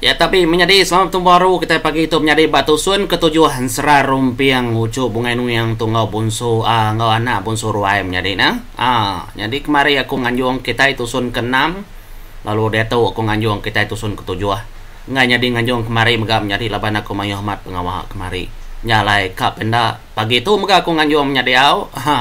Ya tapi menjadi selamat tahun baru kita pagi itu menjadi batu sun ketujuh rumpi yang ucu bunga nu yang tunggal bunso ah ngau anak bunso ruai menjadi na. ah jadi kemari aku nganjung kita itu sun keenam lalu dia tahu aku nganjung kita itu sun ketujuh ngai jadi nganjung kemari, mega menjadi laban aku mayu hormat pengawal kemari nyalai kak penda pagi itu mega aku nganjung menjadi aw ha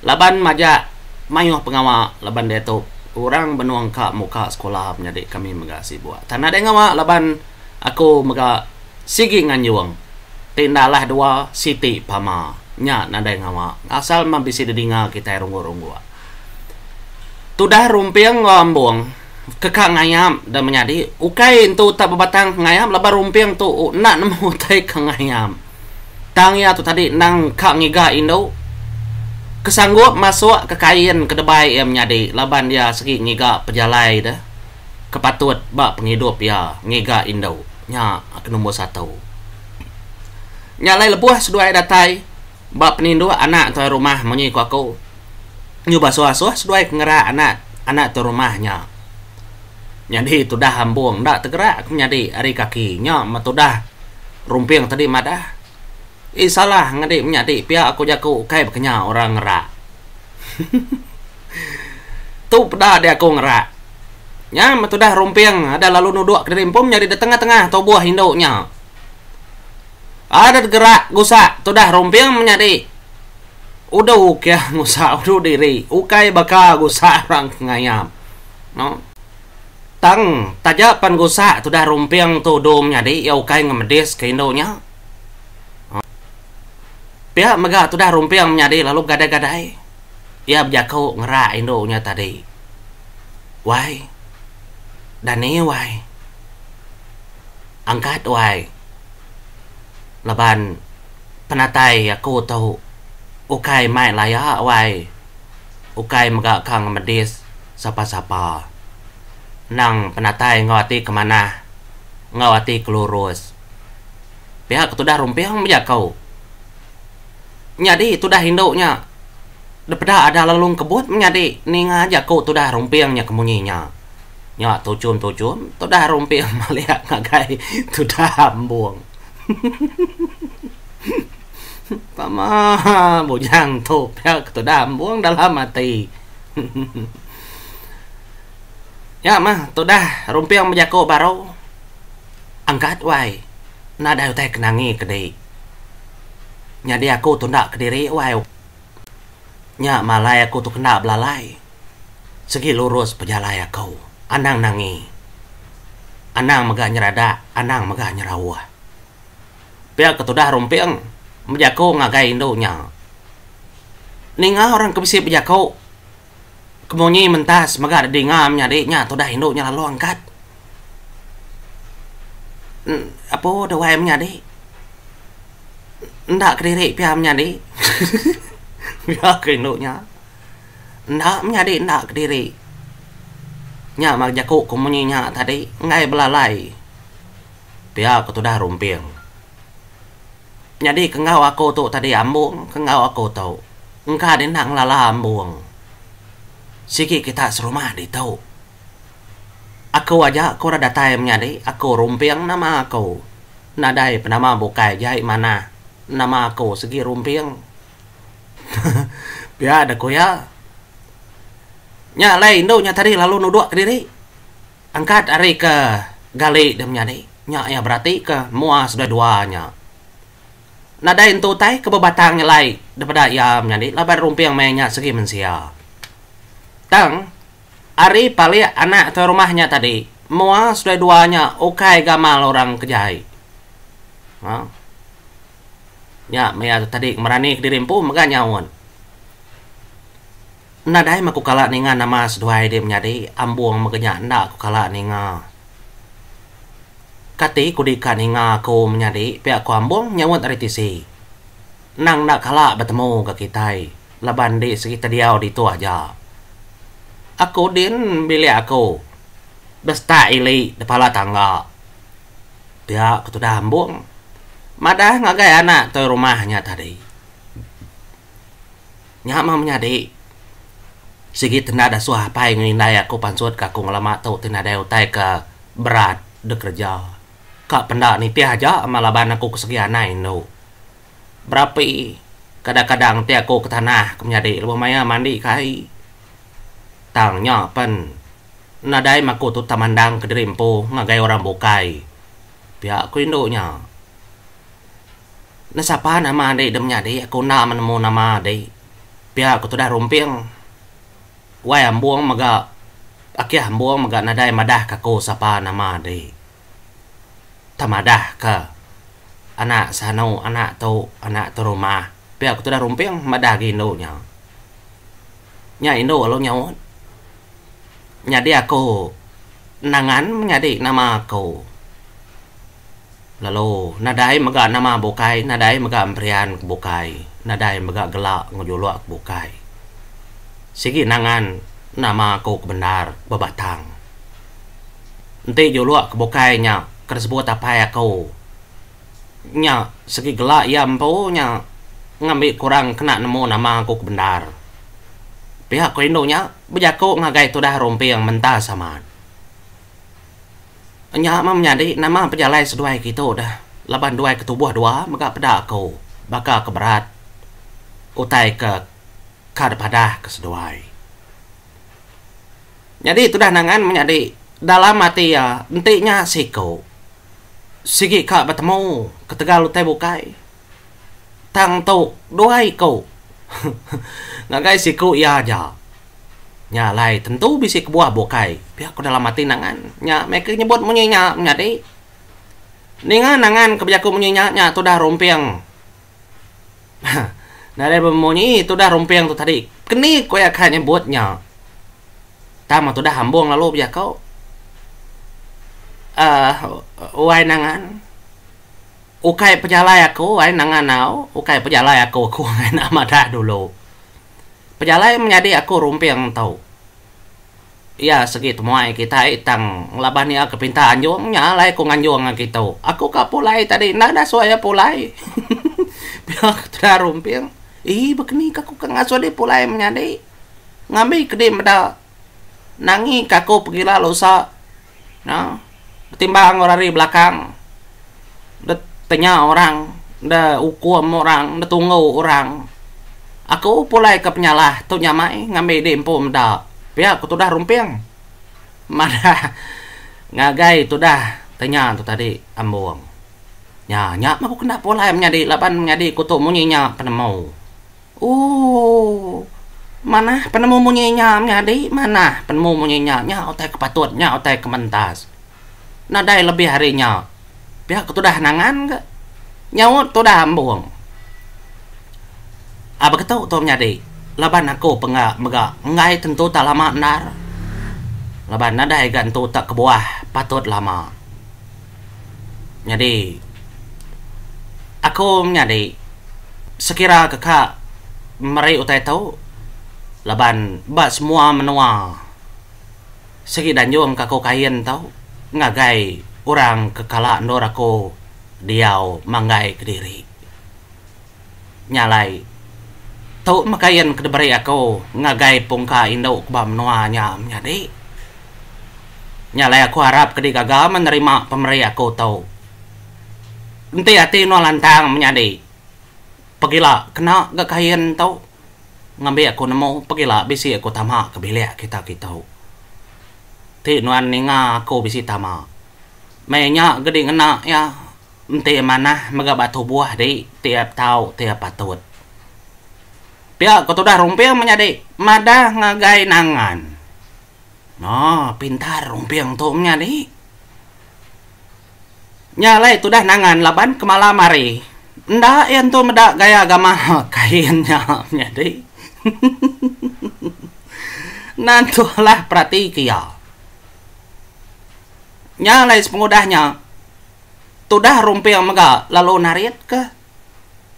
laban majak mayu pengawal laban dia tahu orang benuang ka muka sekolah menyadik kami megasi buat tanah dengar mak laban aku mega sigi ngan tindalah dua siti pama nya nada yang mak asal mabisi didinga kita runggu-runggu tudah rumpiang lambung kekak ngayam dan menyadi ukai itu tak berbatang ngayam lebar rumpiang tu nak nemu tai kengayam tang ya tu tadi nang kak ngiga indo kesanggup masuk ke kain ke yang ia menyadi laban dia segi ngiga pejalai dah kepatut bak penghidup ya ngiga indau nya ke nombor satu nyalai lebuah sedua datai bak penindu anak tuan rumah menyi ku aku nyu basuh asuh sedua kengera anak anak tuan rumahnya nyadi tu dah hambung dak tergerak aku nyadi hari kakinya matudah rumping tadi madah Eh salah ngadik minyak pihak aku jaku kai bekenya orang ngerak. tu peda dia aku ngerak. Nya metudah rumpiang ada lalu nuduk ke rimpom nyari di tengah-tengah atau buah hinduknya. Ada gerak gusak dah rumpiang menyadik, Udah ukia ya, gusak udah diri ukai bakal gusak orang ngayam. No tang tajapan gusak dah rumpiang tu menyadik ya ya ukai ngemedes ke indonya pihak mega tuh dah rumpiang menyadi lalu gadai-gadai ya kau ngera indonya tadi wai dani wai angkat wai laban penatai aku tahu ukai mai layak wai ukai mega kang medis sapa-sapa nang penatai ngawati kemana ngawati kelurus pihak ketudah rumpiang bijak kau nyadi itu dah hindonya depeda ada lelung kebut nyadi ning aja kau tu dah rompiangnya kemunyinya nya tucum tucum tu dah rompiang melihat ngagai tu dah ambung Pama bujang tu pek tu dah ambung dalam mati ya mah tu dah yang menjaku baru angkat wai nada teh kenangi kedai Nya dia aku tu nak kediri wai Nya malai aku tu kena belalai. Segi lurus pejalai aku. Anang nangi. Anang mega nyerada, anang mega nyerawa. Pia ketudah rompeng Menjakau ngagai indo nya. Ninga orang kebisi pejakau. Kemunyi mentas mega ada dingam nya deknya tudah indo nya lalu angkat. Apa ada wai nya de ndak kririk piamnya di ya kinuknya ndak menjadi ndak kiri nya mak jaku kumunyinya tadi ngai belalai pia aku tu dah rumpiang nyadi kengau aku tuh tadi ambung kengau aku tau engkau ada nang lala ambung siki kita serumah di tau aku aja aku rada time nya aku rumpiang nama aku nadai penama bukai jahit mana nama aku segi rumping biar ada ko ya nya lain nya tadi lalu nudua diri angkat ari ke gali dan nyari nyak nya ya berarti ke mua sudah duanya nadain tuh tay ke bebatang lai daripada ya nya lapan labar rumping mainnya segi mensia tang Ari pali anak ke rumahnya tadi. Mua sudah duanya, oke okay, gamal orang kejai. Nah ya maya tadi merani dirimpu mega nyawon Nah, dai maku kala ninga nama seduai dia menjadi ambuang makanya nda aku kala ninga kati kudika ninga aku menjadi. pihak ku ambuang nyawon tisi. nang nak kala bertemu ke kita laban di sekitar dia di tu aja aku din bila aku besta ili kepala tangga dia ketudah ambuang Madah nggak gaya anak ke rumahnya tadi. Nyama menyadi. Sigi tena ada suah suapai nginaya aku pansut kaku ngelama tau tena ada utai ke berat de kerja. Kak pendak nih tiah aja malaban aku kesekian no. Berapi kadang-kadang tiah aku ke tanah kemenyadi Maya mandi kai. Tangnya pen nadai maku tu tamandang ke nggak ngagai orang bukai. Pihak aku induknya na sa pa na ma day dam na man nama na pia ko to da rompeng wai ambuang maga akia ambuang maga nadai madah kaku sapa nama pa tamadah ke anak sanau anak to anak to rumah pia ko to da rompeng madah gino nya nya indo lo nya nya dia aku nangan nya nama na Lalu, nadai maga nama bukai, nadai maga amprian bukai, nadai maga gelak ngejolok bukai. sigi nangan nama kau kebenar babatang Nanti jolok bokai nya kersebut apa ya kau nya segi gelak ya mpo nya ngambil kurang kena nemu nama kau benar pihak kau indonya bejaku ngagai tudah rompi yang mentah samaan ma di nama penjalai seduai kita dah. Laban duai ketubuh dua maka pada baka Maka keberat. Utai ke ke keseduai. Jadi itu dah nangan menjadi dalam mati ya entiknya siko. Sigi kak bertemu ketegal utai bukai. Tang tu duai kau. Ngagai siko ya aja nya lai tentu bisik buah bokai pihak aku dalam mati nangan nya mereka nyebut munyinya nya deh ninga nangan kebijaku munyinya nya tuh dah rompiang nah dari munyi itu dah rompiang tuh tadi keni kau ya kan nyebutnya tama tuh dah hambong lalu pihak kau eh uh, wai nangan ukai pejalai aku wai nangan nau ukai pejalai aku aku nama dah dulu Pejalai menjadi aku rumpi yang tahu. Ya segitu mai kita itang labani aku kepinta anjong nyalai ku anjong ang kita. Aku kapulai tadi nada nah, suaya pulai. Biar tra rumpi yang ih begini kaku kena aso de pulai menyadi. Ngambil kedi meda nangi kaku lalu losa. Nah, ketimbang orang di belakang. tengah orang, de ukum orang, de tunggu orang. Aku pulai ke penyalah tu nyamai ngambil di empu meda. Pia aku dah rumpiang. Mana ngagai tu dah tanya tu tadi ambuang. Nya nya aku kena pulai menyadi lapan menyadi kutuk munyinya penemu. Oh mana penemu munyinya menyadi mana penemu munyinya nya otai kepatut nya otai kementas. Nadai lebih harinya. Pia aku dah nangan ke? tu dah ambuang. Apa ketau tomnya dei laban aku penga mega ngai tentu tak lama nar laban nada gan tu tak kebuah patut lama jadi aku nyadi sekira kakak mari utai tahu laban ba semua menua segi dan jom kakau kain tahu ngagai orang kekala ndor aku diau manggai kediri nyalai tau makayan kedebari ako ya ngagai pong ka indaw kubam noa nyam nyadi nyalay aku harap kedi gagal menerima pemberi aku tau nanti hati no lantang menyadi pagila kena gakayan tau ngambil aku nemu pagila bisi aku tama kebilek ya kita kita ti nuan ninga aku bisi tama Mainnya gede ngena ya nanti mana megabatu buah di tiap tau tiap patut dia kotodah rumpil menyadik, madah ngagai nangan no pintar rumpil tuh di nyala itu dah nangan laban kemala mari nda yang tuh meda gaya agama kainnya nantu lah perhati kia, nyala pengudahnya tudah rumpil mega lalu narit ke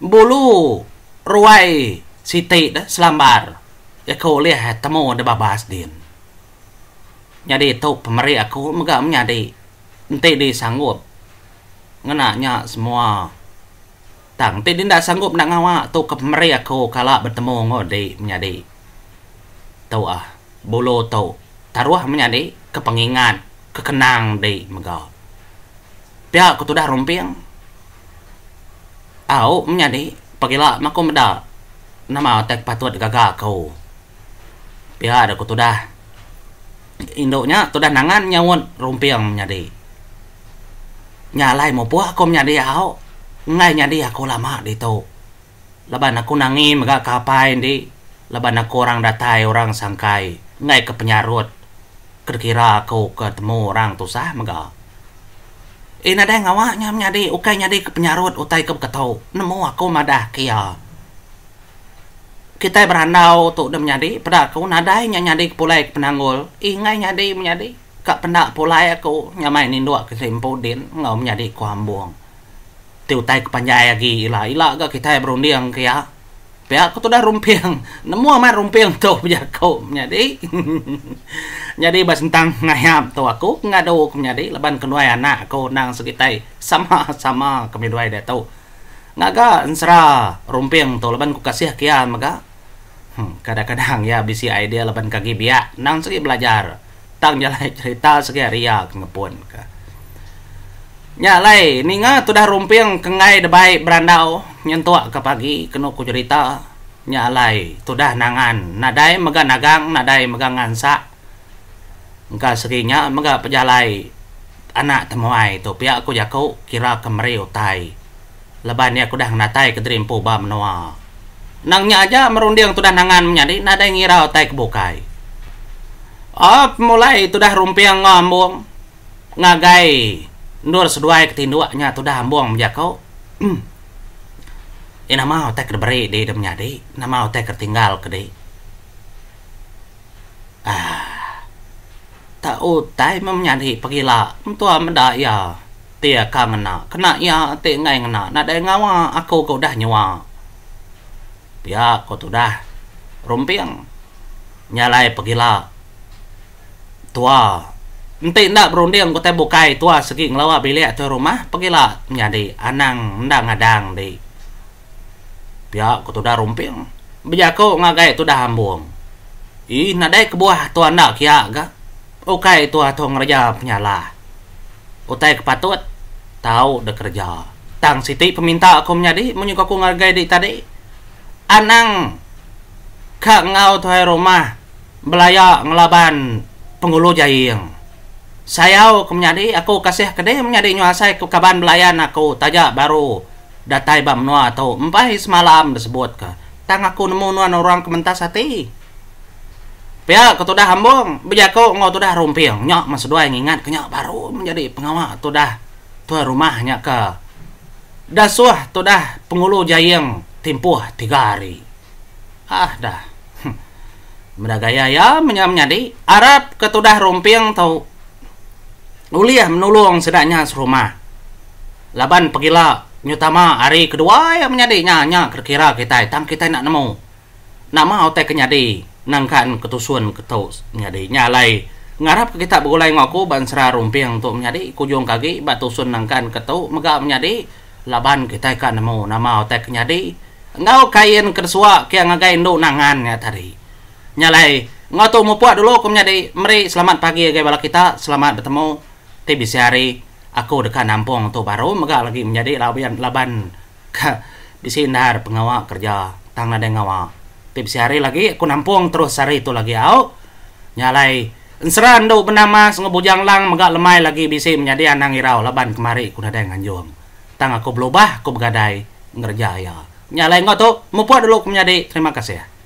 bulu ruai Siti dah selambar ya kau lihat temu ada babas din nyadi itu pemeri aku megam nyadi nanti di sanggup ngenaknya semua tang ti tidak sanggup nak ngawa tu ke pemeri aku kala bertemu ngodi menyadi Tau ah bolo tau. taruh menyadi kepengingat kekenang di megam pihak aku dah rumpiang Aku menyadi pagila medak nama otak patut gagal kau pihak ada induknya tu dah nangan nyawon yang nyadi nyalai mau puah menyadi nyadi au ngai nyadi aku lama di tu leban aku nangin mega kapai di leban aku orang datai orang sangkai ngai ke penyarut kira aku ketemu orang tu sah mega ini ada yang ngawaknya nyadi ukai nyadi ke penyarut utai ke ketau nemu aku madah kia kita berandau tu dah menyadi pada aku nadai nya nyadi pulai penanggul ingai nyadi menyadi kak penda pulai ya aku nyamai ni ke kesimpu din ngau menyadi ku ambuang tiu tai kepanjai lagi ila ila ga kita berundiang kia ya. pihak aku tu dah rumpiang nemu amat rumpiang tu punya kau menyadi jadi tentang ngayam tu aku ngadu menyadi leban kedua anak aku nang sekitai sama-sama ke dua dia tu ngaga ensra rumpiang tu leban ku kasih kia ya, maga. Hmm, kadang-kadang ya bisi idea leban kaki biak nang segi belajar tang jalan cerita segi ria ngepun ka nyalai lai ninga tu dah rumping kengai debai berandau nyentua ke pagi kena ku cerita nya lai tu dah nangan nadai mega nagang nadai mega ngansa engka serinya mega pejalai anak temuai tu pihak aku jaku kira kemeri utai leban ya ku dah natai ke drimpu ba menua nangnya aja merunding tudah nangan menyadi nada yang ngira otai kebukai oh mulai tudah yang ngambung, ngagai nur sedua ketinduaknya tudah ambong menjakau ina mau otak keberi, di demnya nyadi nama otak ketinggal ke di ah tak utai memnyadi pegila mentua ya tiakah kangen kena ya tiak ngai ngena nada ngawa aku kau dah nyawa ya kau tu dah rompiang nyalai pegila tua Nanti ndak berunding kau tebukai tua segi ngelawa bilik atau rumah pegila nyadi anang ndak ngadang di ya kau tu dah rompiang kau ngagai tu dah hambung ih nadai ke buah tua ndak kia ga oh, tua tu atau ngerja penyala utai kepatut tahu dah kerja tang siti peminta aku menyadi menyukaku ngagai di tadi Anang kak ngau tuai rumah belayak ngelaban penggulu Saya Sayau menyadi aku kasih kedai menyadi nyuasai ke kaban belayan aku tajak baru datai bamnua atau empai semalam disebut ke tang aku nemu nuan orang kementas hati. Pihak hambung, bija kau ngau tu dah rumpiang, nyok mas dua ingat kenyok baru menjadi pengawal dah tua rumahnya ke. Dasuah tudah penggulu jayeng timpuh tiga hari. Ah dah. Hm. Menagaya ya nyadi. Arab ketudah rumpiang tau. Uliah menolong sedaknya serumah. Laban pegila nyutama hari kedua ya menyadi nyanya kira-kira kita tang kita nak nemu. Nama au teh kenyadi nangkan ketusun ketau nyadi nyalai. Ngarap kita begulai ngaku bansra rumpiang tu menyadi kujung kaki batusun nangkan ketau mega menyadi laban kita ikan nemu nama au teh kenyadi Nau kain kerswa kia ngagai ndo nangan ya tadi. Nyalai mau mupua dulu kumnya di meri selamat pagi ya bala kita selamat bertemu tibi hari aku dekat nampung tu baru mega lagi menjadi laban laban ke disindar pengawa kerja tang nade ngawa tibi hari lagi aku nampung terus hari itu lagi au nyalai enseran do benama ngebujang lang mega lemai lagi bisa menjadi anang irau laban kemari ada yang nganjung tang aku belubah aku begadai ngerja ya nyalain kok tuh Mau buat dulu adik. terima kasih ya